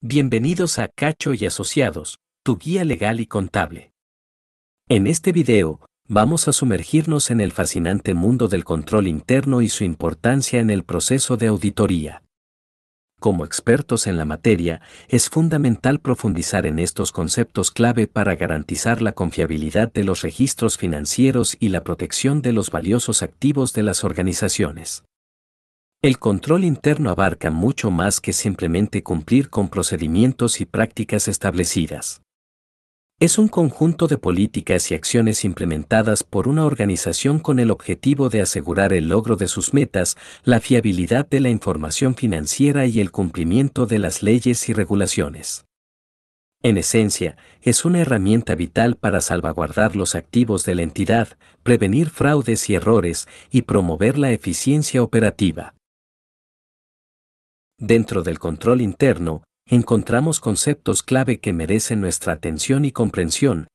Bienvenidos a Cacho y Asociados, tu guía legal y contable. En este video, vamos a sumergirnos en el fascinante mundo del control interno y su importancia en el proceso de auditoría. Como expertos en la materia, es fundamental profundizar en estos conceptos clave para garantizar la confiabilidad de los registros financieros y la protección de los valiosos activos de las organizaciones. El control interno abarca mucho más que simplemente cumplir con procedimientos y prácticas establecidas. Es un conjunto de políticas y acciones implementadas por una organización con el objetivo de asegurar el logro de sus metas, la fiabilidad de la información financiera y el cumplimiento de las leyes y regulaciones. En esencia, es una herramienta vital para salvaguardar los activos de la entidad, prevenir fraudes y errores y promover la eficiencia operativa. Dentro del control interno, encontramos conceptos clave que merecen nuestra atención y comprensión.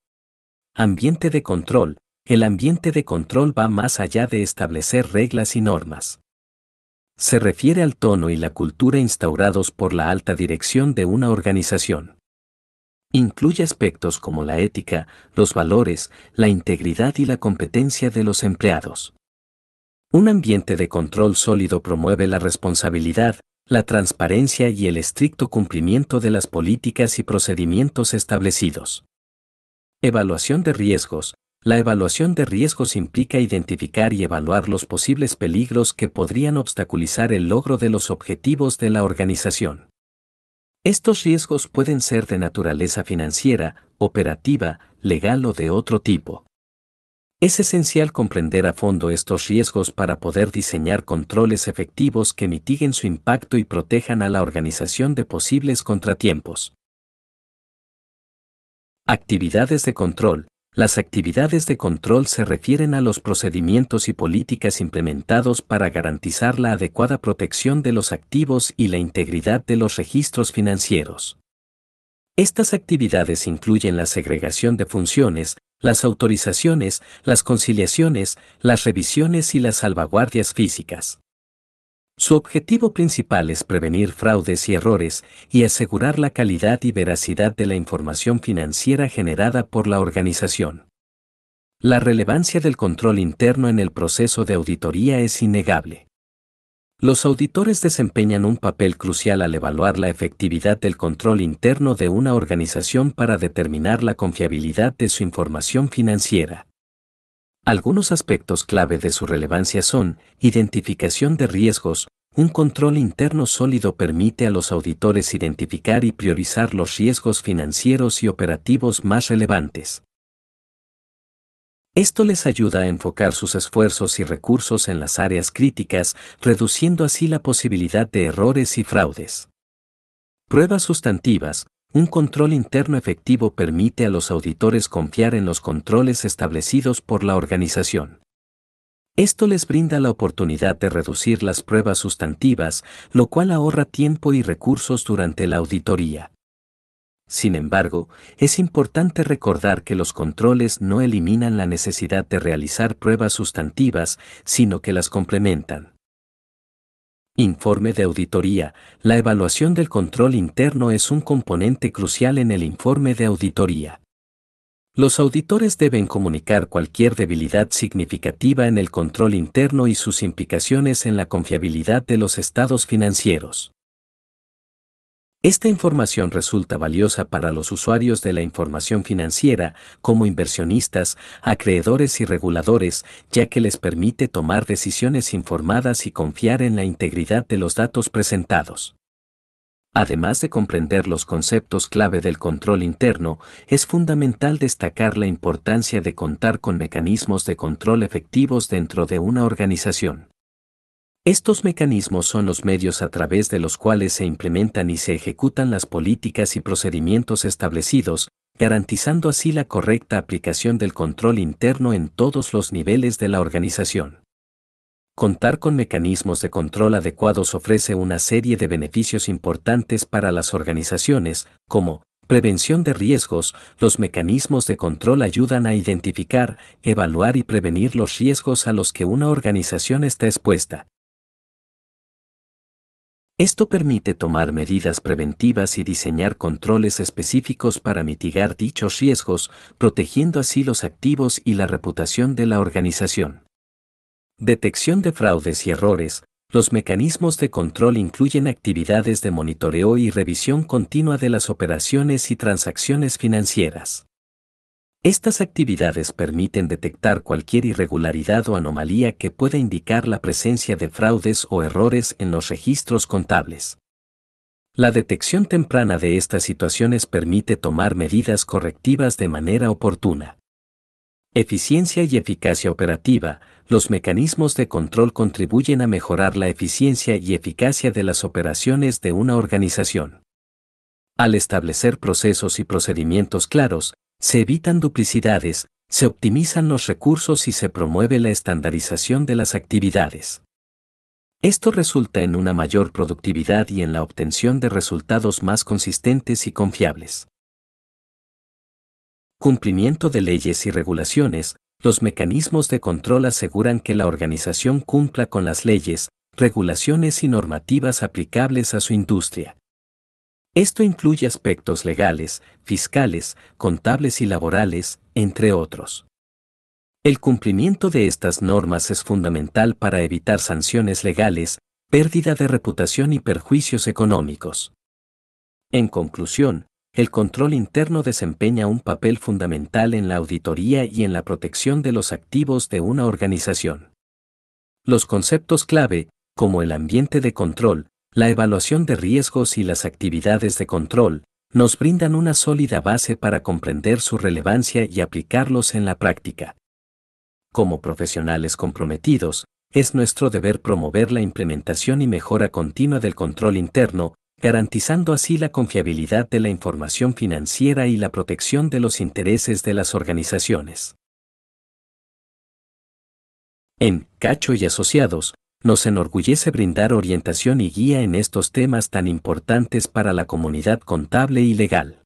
Ambiente de control. El ambiente de control va más allá de establecer reglas y normas. Se refiere al tono y la cultura instaurados por la alta dirección de una organización. Incluye aspectos como la ética, los valores, la integridad y la competencia de los empleados. Un ambiente de control sólido promueve la responsabilidad, la transparencia y el estricto cumplimiento de las políticas y procedimientos establecidos. Evaluación de riesgos. La evaluación de riesgos implica identificar y evaluar los posibles peligros que podrían obstaculizar el logro de los objetivos de la organización. Estos riesgos pueden ser de naturaleza financiera, operativa, legal o de otro tipo. Es esencial comprender a fondo estos riesgos para poder diseñar controles efectivos que mitiguen su impacto y protejan a la organización de posibles contratiempos. Actividades de control. Las actividades de control se refieren a los procedimientos y políticas implementados para garantizar la adecuada protección de los activos y la integridad de los registros financieros. Estas actividades incluyen la segregación de funciones, las autorizaciones, las conciliaciones, las revisiones y las salvaguardias físicas. Su objetivo principal es prevenir fraudes y errores y asegurar la calidad y veracidad de la información financiera generada por la organización. La relevancia del control interno en el proceso de auditoría es innegable. Los auditores desempeñan un papel crucial al evaluar la efectividad del control interno de una organización para determinar la confiabilidad de su información financiera. Algunos aspectos clave de su relevancia son identificación de riesgos. Un control interno sólido permite a los auditores identificar y priorizar los riesgos financieros y operativos más relevantes. Esto les ayuda a enfocar sus esfuerzos y recursos en las áreas críticas, reduciendo así la posibilidad de errores y fraudes. Pruebas sustantivas. Un control interno efectivo permite a los auditores confiar en los controles establecidos por la organización. Esto les brinda la oportunidad de reducir las pruebas sustantivas, lo cual ahorra tiempo y recursos durante la auditoría. Sin embargo, es importante recordar que los controles no eliminan la necesidad de realizar pruebas sustantivas, sino que las complementan. Informe de auditoría. La evaluación del control interno es un componente crucial en el informe de auditoría. Los auditores deben comunicar cualquier debilidad significativa en el control interno y sus implicaciones en la confiabilidad de los estados financieros. Esta información resulta valiosa para los usuarios de la información financiera, como inversionistas, acreedores y reguladores, ya que les permite tomar decisiones informadas y confiar en la integridad de los datos presentados. Además de comprender los conceptos clave del control interno, es fundamental destacar la importancia de contar con mecanismos de control efectivos dentro de una organización. Estos mecanismos son los medios a través de los cuales se implementan y se ejecutan las políticas y procedimientos establecidos, garantizando así la correcta aplicación del control interno en todos los niveles de la organización. Contar con mecanismos de control adecuados ofrece una serie de beneficios importantes para las organizaciones, como prevención de riesgos, los mecanismos de control ayudan a identificar, evaluar y prevenir los riesgos a los que una organización está expuesta, esto permite tomar medidas preventivas y diseñar controles específicos para mitigar dichos riesgos, protegiendo así los activos y la reputación de la organización. Detección de fraudes y errores. Los mecanismos de control incluyen actividades de monitoreo y revisión continua de las operaciones y transacciones financieras. Estas actividades permiten detectar cualquier irregularidad o anomalía que pueda indicar la presencia de fraudes o errores en los registros contables. La detección temprana de estas situaciones permite tomar medidas correctivas de manera oportuna. Eficiencia y eficacia operativa. Los mecanismos de control contribuyen a mejorar la eficiencia y eficacia de las operaciones de una organización. Al establecer procesos y procedimientos claros, se evitan duplicidades, se optimizan los recursos y se promueve la estandarización de las actividades. Esto resulta en una mayor productividad y en la obtención de resultados más consistentes y confiables. Cumplimiento de leyes y regulaciones. Los mecanismos de control aseguran que la organización cumpla con las leyes, regulaciones y normativas aplicables a su industria, esto incluye aspectos legales, fiscales, contables y laborales, entre otros. El cumplimiento de estas normas es fundamental para evitar sanciones legales, pérdida de reputación y perjuicios económicos. En conclusión, el control interno desempeña un papel fundamental en la auditoría y en la protección de los activos de una organización. Los conceptos clave, como el ambiente de control, la evaluación de riesgos y las actividades de control nos brindan una sólida base para comprender su relevancia y aplicarlos en la práctica. Como profesionales comprometidos, es nuestro deber promover la implementación y mejora continua del control interno, garantizando así la confiabilidad de la información financiera y la protección de los intereses de las organizaciones. En Cacho y Asociados, nos enorgullece brindar orientación y guía en estos temas tan importantes para la comunidad contable y legal.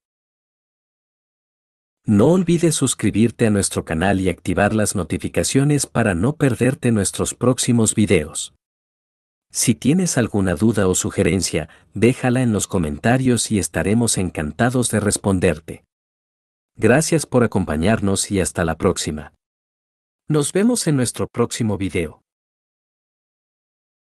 No olvides suscribirte a nuestro canal y activar las notificaciones para no perderte nuestros próximos videos. Si tienes alguna duda o sugerencia, déjala en los comentarios y estaremos encantados de responderte. Gracias por acompañarnos y hasta la próxima. Nos vemos en nuestro próximo video.